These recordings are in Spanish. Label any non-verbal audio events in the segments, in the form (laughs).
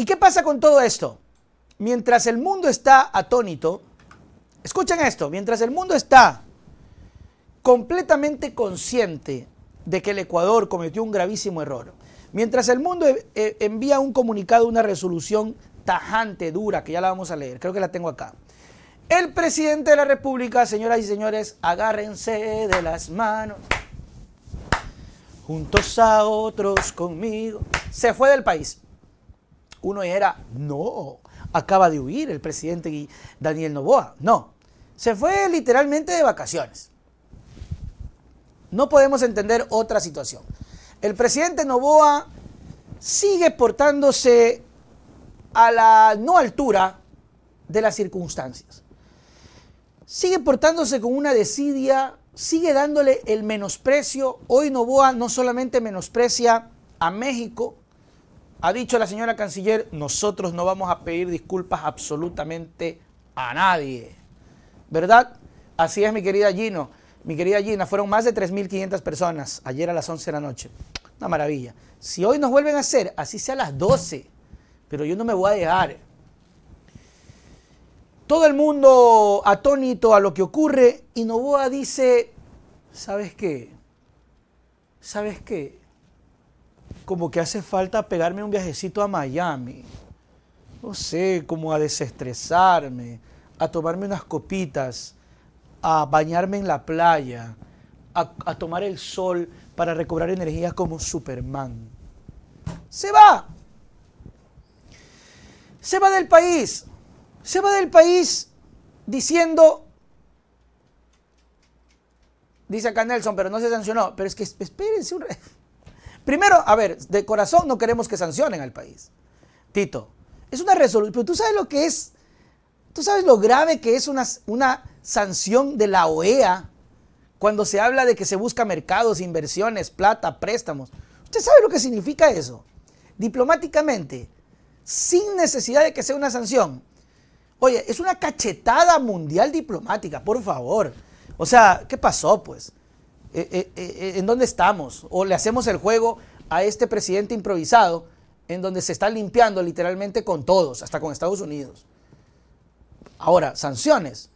¿Y qué pasa con todo esto? Mientras el mundo está atónito, escuchen esto, mientras el mundo está completamente consciente de que el Ecuador cometió un gravísimo error, mientras el mundo e-, e-, envía un comunicado, una resolución tajante, dura, que ya la vamos a leer, creo que la tengo acá. El presidente de la República, señoras y señores, agárrense de las manos, juntos a otros conmigo, se fue del país. Uno era, no, acaba de huir el presidente Daniel Novoa. No, se fue literalmente de vacaciones. No podemos entender otra situación. El presidente Novoa sigue portándose a la no altura de las circunstancias. Sigue portándose con una desidia, sigue dándole el menosprecio. Hoy Novoa no solamente menosprecia a México, ha dicho la señora canciller, nosotros no vamos a pedir disculpas absolutamente a nadie. ¿Verdad? Así es, mi querida Gino. Mi querida Gina, fueron más de 3.500 personas ayer a las 11 de la noche. Una maravilla. Si hoy nos vuelven a hacer, así sea a las 12, pero yo no me voy a dejar. Todo el mundo atónito a lo que ocurre y Novoa dice, ¿sabes qué? ¿Sabes qué? como que hace falta pegarme un viajecito a Miami. No sé, como a desestresarme, a tomarme unas copitas, a bañarme en la playa, a, tomar el sol para recobrar energía como Superman. Se va. Se va del país. Se va del país diciendo Dice acá Nelson, pero no se sancionó. Pero es que espérense un Primero, a ver, de corazón no queremos que sancionen al país. Tito, es una resolución, pero tú sabes lo que es, tú sabes lo grave que es una, sanción de la OEA cuando se habla de que se busca mercados, inversiones, plata, préstamos. ¿Usted sabe lo que significa eso? Diplomáticamente, sin necesidad de que sea una sanción. Oye, es una cachetada mundial diplomática, por favor. O sea, ¿qué pasó pues? Eh, eh, eh, ¿en dónde estamos? O le hacemos el juego a este presidente improvisado en donde se está limpiando literalmente con todos, hasta con Estados Unidos. Ahora, sanciones.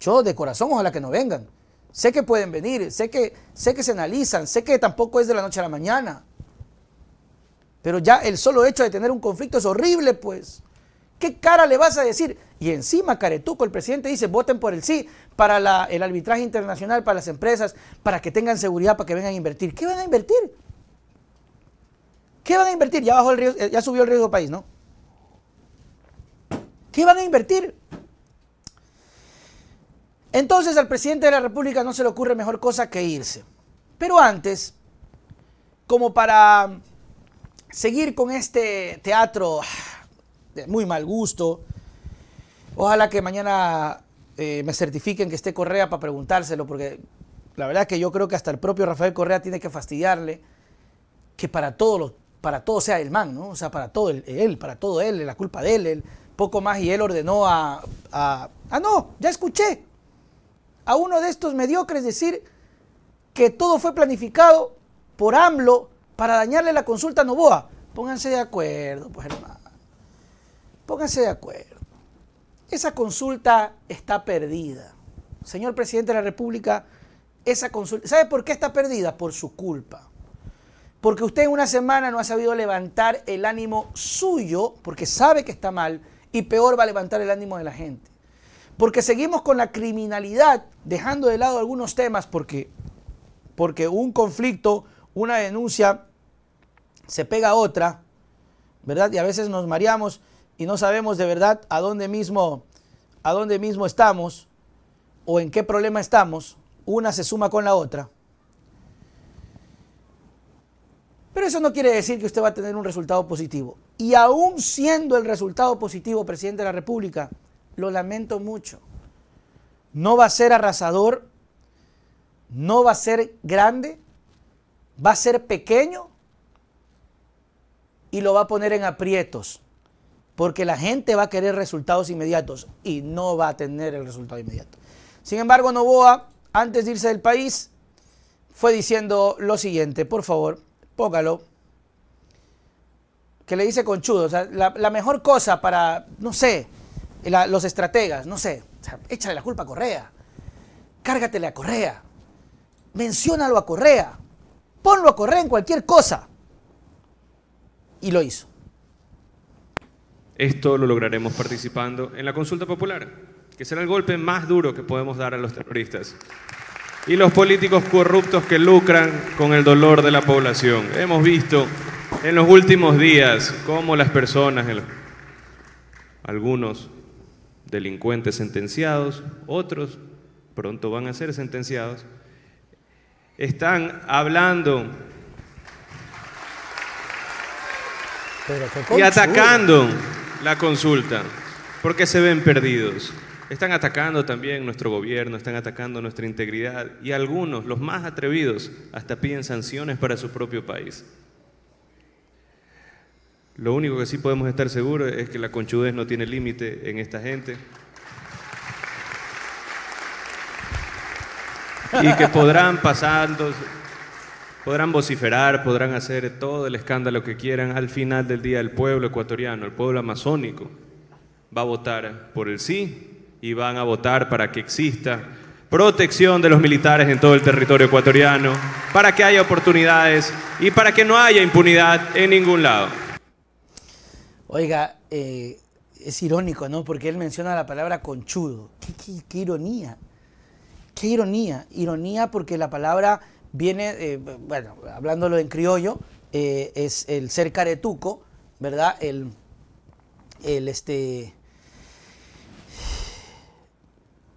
Yo de corazón ojalá que no vengan. Sé que pueden venir, sé que, sé que se analizan, sé que tampoco es de la noche a la mañana. Pero ya el solo hecho de tener un conflicto es horrible, pues. ¿Qué cara le vas a decir? Y encima, Caretuco, el presidente dice, voten por el sí para el arbitraje internacional, para las empresas, para que tengan seguridad, para que vengan a invertir. ¿Qué van a invertir? ¿Qué van a invertir? Ya, eh, ya subió el riesgo del país, ¿no? ¿Qué van a invertir? Entonces al presidente de la República no se le ocurre mejor cosa que irse. Pero antes, como para seguir con este teatro muy mal gusto. Ojalá que mañana eh, me certifiquen que esté Correa para preguntárselo, porque la verdad que yo creo que hasta el propio Rafael Correa tiene que fastidiarle que para todos para todo sea el man, ¿no? O sea, para todo él, para todo él, la culpa de él, poco más y él ordenó a, a... Ah, no, ya escuché a uno de estos mediocres decir que todo fue planificado por AMLO para dañarle la consulta a Novoa. Pónganse de acuerdo, pues hermano. Pónganse de acuerdo. Esa consulta está perdida. Señor presidente de la República, esa consulta. ¿Sabe por qué está perdida? Por su culpa. Porque usted en una semana no ha sabido levantar el ánimo suyo, porque sabe que está mal, y peor va a levantar el ánimo de la gente. Porque seguimos con la criminalidad, dejando de lado algunos temas, porque, porque un conflicto, una denuncia, se pega a otra, ¿verdad? Y a veces nos mareamos y no sabemos de verdad a dónde mismo, a dónde mismo estamos o en qué problema estamos, una se suma con la otra. Pero eso no quiere decir que usted va a tener un resultado positivo. Y aún siendo el resultado positivo, presidente de la República, lo lamento mucho. No va a ser arrasador, no va a ser grande, va a ser pequeño y lo va a poner en aprietos porque la gente va a querer resultados inmediatos y no va a tener el resultado inmediato. Sin embargo, Novoa, antes de irse del país, fue diciendo lo siguiente, por favor, póngalo, que le dice conchudo, o sea, la, mejor cosa para, no sé, los estrategas, no sé, échale la culpa a Correa, cárgatele a Correa, menciónalo a Correa, ponlo a Correa en cualquier cosa. Y lo hizo. Esto lo lograremos participando en la consulta popular, que será el golpe más duro que podemos dar a los terroristas y los políticos corruptos que lucran con el dolor de la población. Hemos visto en los últimos días cómo las personas, algunos delincuentes sentenciados, otros pronto van a ser sentenciados, están hablando y atacando la consulta, porque se ven perdidos. Están atacando también nuestro gobierno, están atacando nuestra integridad y algunos, los más atrevidos, hasta piden sanciones para su propio país. Lo único que sí podemos estar seguros es que la conchudez no tiene límite en esta gente. Y que podrán pasando, Podrán vociferar, podrán hacer todo el escándalo que quieran. Al final del día, el pueblo ecuatoriano, el pueblo amazónico, va a votar por el sí y van a votar para que exista protección de los militares en todo el territorio ecuatoriano, para que haya oportunidades y para que no haya impunidad en ningún lado. Oiga, eh, es irónico, ¿no? Porque él menciona la palabra conchudo. qué ironía! ¡Qué ironía! Ironía porque la palabra viene, eh, bueno, hablándolo en criollo, eh, es el ser caretuco, ¿verdad? El, el, este,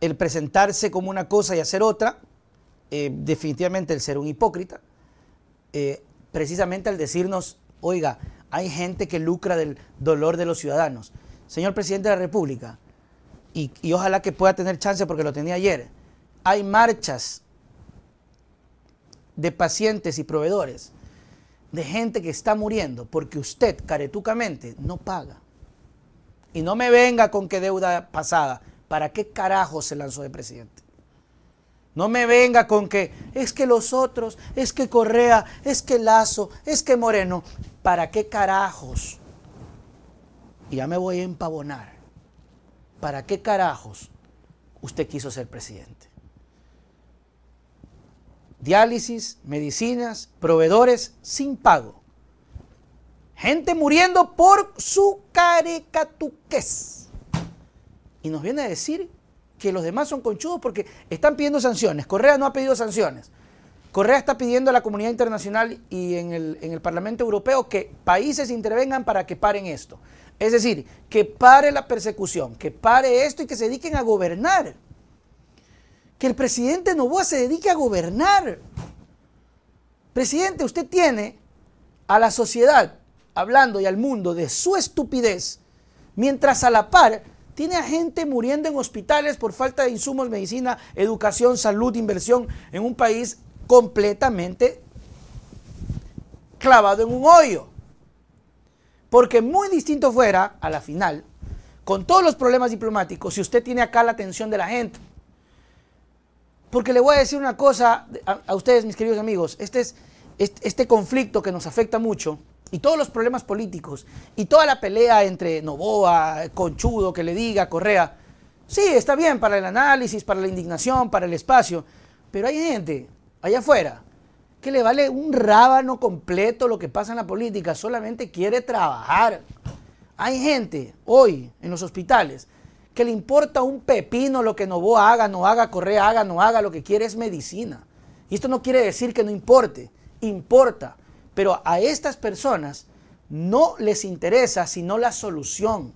el presentarse como una cosa y hacer otra, eh, definitivamente el ser un hipócrita, precisamente al decirnos, oiga, hay gente que lucra del dolor de los ciudadanos. Señor presidente de la República, y, y ojalá que pueda tener chance porque lo tenía ayer, hay marchas de pacientes y proveedores, de gente que está muriendo porque usted caretucamente no paga. Y no me venga con qué deuda pasada. ¿Para qué carajos se lanzó de presidente? No me venga con que es que los otros, es que Correa, es que Lazo, es que Moreno. ¿Para qué carajos? Y ya me voy a empavonar. ¿Para qué carajos usted quiso ser presidente? diálisis, medicinas, proveedores sin pago. Gente muriendo por su carecatuques Y nos viene a decir que los demás son conchudos porque están pidiendo sanciones. Correa no ha pedido sanciones. Correa está pidiendo a la comunidad internacional y en el, en el Parlamento Europeo que países intervengan para que paren esto. Es decir, que pare la persecución, que pare esto y que se dediquen a gobernar que el presidente Novoa se dedique a gobernar. Presidente, usted tiene a la sociedad hablando y al mundo de su estupidez, mientras a la par tiene a gente muriendo en hospitales por falta de insumos, medicina, educación, salud, inversión, en un país completamente clavado en un hoyo. Porque muy distinto fuera, a la final, con todos los problemas diplomáticos, si usted tiene acá la atención de la gente, porque le voy a decir una cosa a, ustedes, mis queridos amigos. Este, es, este, este conflicto que nos afecta mucho y todos los problemas políticos y toda la pelea entre Novoa, Conchudo, que le diga, Correa. Sí, está bien para el análisis, para la indignación, para el espacio. Pero hay gente allá afuera que le vale un rábano completo lo que pasa en la política. Solamente quiere trabajar. Hay gente hoy en los hospitales que le importa un pepino lo que Novoa haga, no haga, Correa haga, no haga, lo que quiere es medicina. Y esto no quiere decir que no importe, importa. Pero a estas personas no les interesa sino la solución.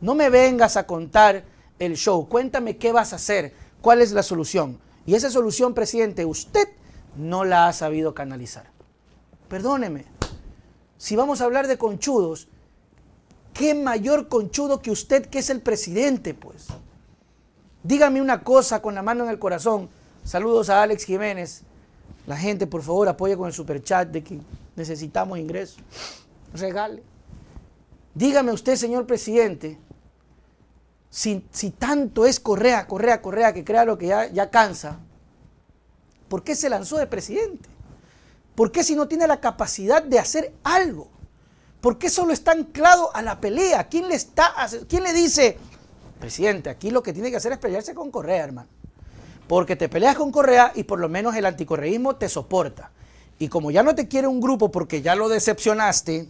No me vengas a contar el show, cuéntame qué vas a hacer, cuál es la solución. Y esa solución, presidente, usted no la ha sabido canalizar. Perdóneme, si vamos a hablar de conchudos, ¿Qué mayor conchudo que usted que es el presidente, pues? Dígame una cosa con la mano en el corazón. Saludos a Alex Jiménez. La gente, por favor, apoya con el superchat de que necesitamos ingresos. Regale. Dígame usted, señor presidente, si, tanto es Correa, Correa, Correa, que crea lo que ya cansa, ¿por qué se lanzó de presidente? ¿Por qué si no tiene la capacidad de hacer algo? ¿Por eso lo está anclado a la pelea. ¿Quién le, está, ¿Quién le dice, presidente, aquí lo que tiene que hacer es pelearse con Correa, hermano? Porque te peleas con Correa y por lo menos el anticorreísmo te soporta. Y como ya no te quiere un grupo porque ya lo decepcionaste,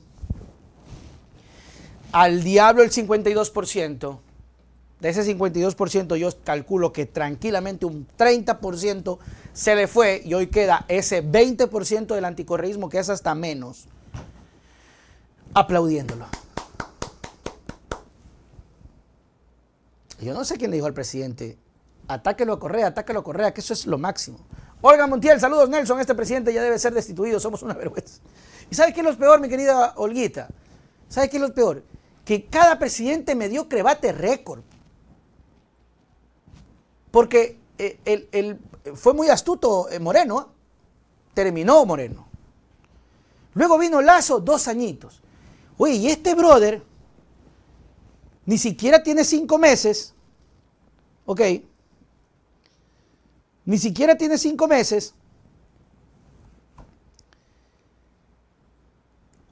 al diablo el 52%. De ese 52% yo calculo que tranquilamente un 30% se le fue y hoy queda ese 20% del anticorreísmo que es hasta menos aplaudiéndolo. Yo no sé quién le dijo al presidente, atáquelo a Correa, atáquelo a Correa, que eso es lo máximo. Olga Montiel, saludos Nelson, este presidente ya debe ser destituido, somos una (laughs) vergüenza. ¿Y sabe qué es lo peor, mi querida Olguita? sabe qué es lo peor? Que cada presidente me dio crevate récord. Porque eh, fue muy astuto eh, Moreno, terminó Moreno. Luego vino Lazo, dos añitos. Oye, y este brother ni siquiera tiene cinco meses, ¿ok? Ni siquiera tiene cinco meses.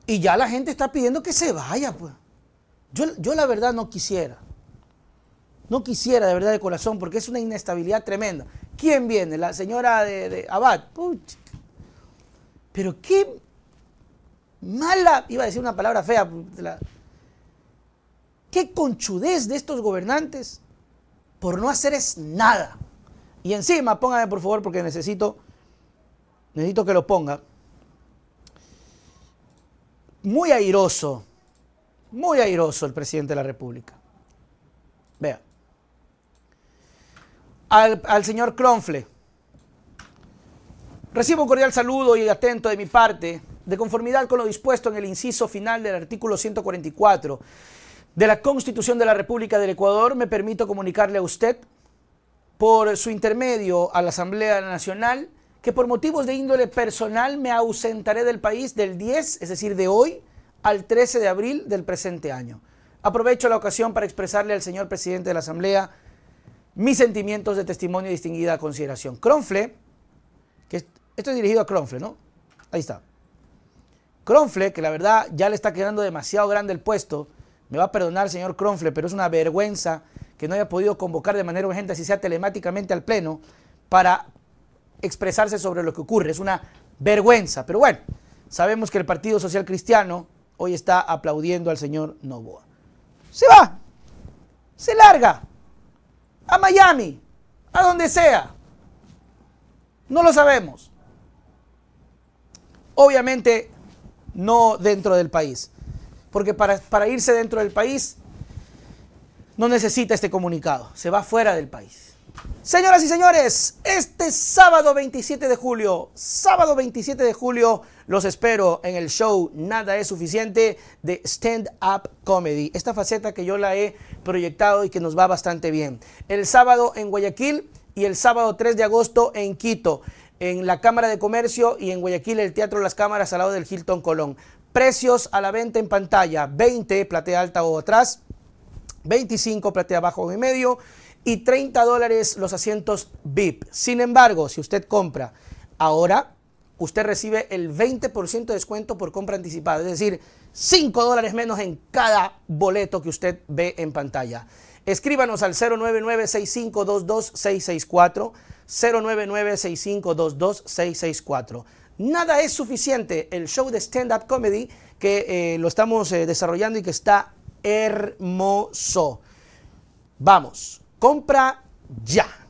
Y ya la gente está pidiendo que se vaya, pues. Yo, yo la verdad no quisiera. No quisiera de verdad de corazón, porque es una inestabilidad tremenda. ¿Quién viene? La señora de, de Abad. Puch. Pero qué mala, iba a decir una palabra fea, qué conchudez de estos gobernantes por no hacer es nada. Y encima, póngame por favor, porque necesito, necesito que lo ponga. Muy airoso, muy airoso el presidente de la República. Vea. Al, al señor Cronfle. Recibo un cordial saludo y atento de mi parte de conformidad con lo dispuesto en el inciso final del artículo 144 de la Constitución de la República del Ecuador, me permito comunicarle a usted, por su intermedio a la Asamblea Nacional, que por motivos de índole personal me ausentaré del país del 10, es decir, de hoy, al 13 de abril del presente año. Aprovecho la ocasión para expresarle al señor presidente de la Asamblea mis sentimientos de testimonio y distinguida consideración. Cronfle, que esto es dirigido a Cronfle, ¿no? Ahí está. Cronfle, que la verdad ya le está quedando demasiado grande el puesto, me va a perdonar, señor Cronfle, pero es una vergüenza que no haya podido convocar de manera urgente, así sea telemáticamente al Pleno, para expresarse sobre lo que ocurre. Es una vergüenza. Pero bueno, sabemos que el Partido Social Cristiano hoy está aplaudiendo al señor Novoa. Se va, se larga a Miami, a donde sea. No lo sabemos. Obviamente no dentro del país. Porque para, irse dentro del país no necesita este comunicado, se va fuera del país. Señoras y señores, este sábado 27 de julio, sábado 27 de julio, los espero en el show Nada es suficiente de Stand Up Comedy. Esta faceta que yo la he proyectado y que nos va bastante bien. El sábado en Guayaquil y el sábado 3 de agosto en Quito en la Cámara de Comercio y en Guayaquil el Teatro Las Cámaras al lado del Hilton Colón. Precios a la venta en pantalla, 20 platea alta o atrás, 25 platea abajo o en medio y 30 dólares los asientos VIP. Sin embargo, si usted compra ahora, usted recibe el 20% de descuento por compra anticipada, es decir, 5 dólares menos en cada boleto que usted ve en pantalla. Escríbanos al 099 099-6522-664. Nada es suficiente. El show de stand-up comedy que eh, lo estamos eh, desarrollando y que está hermoso. Vamos, compra ya.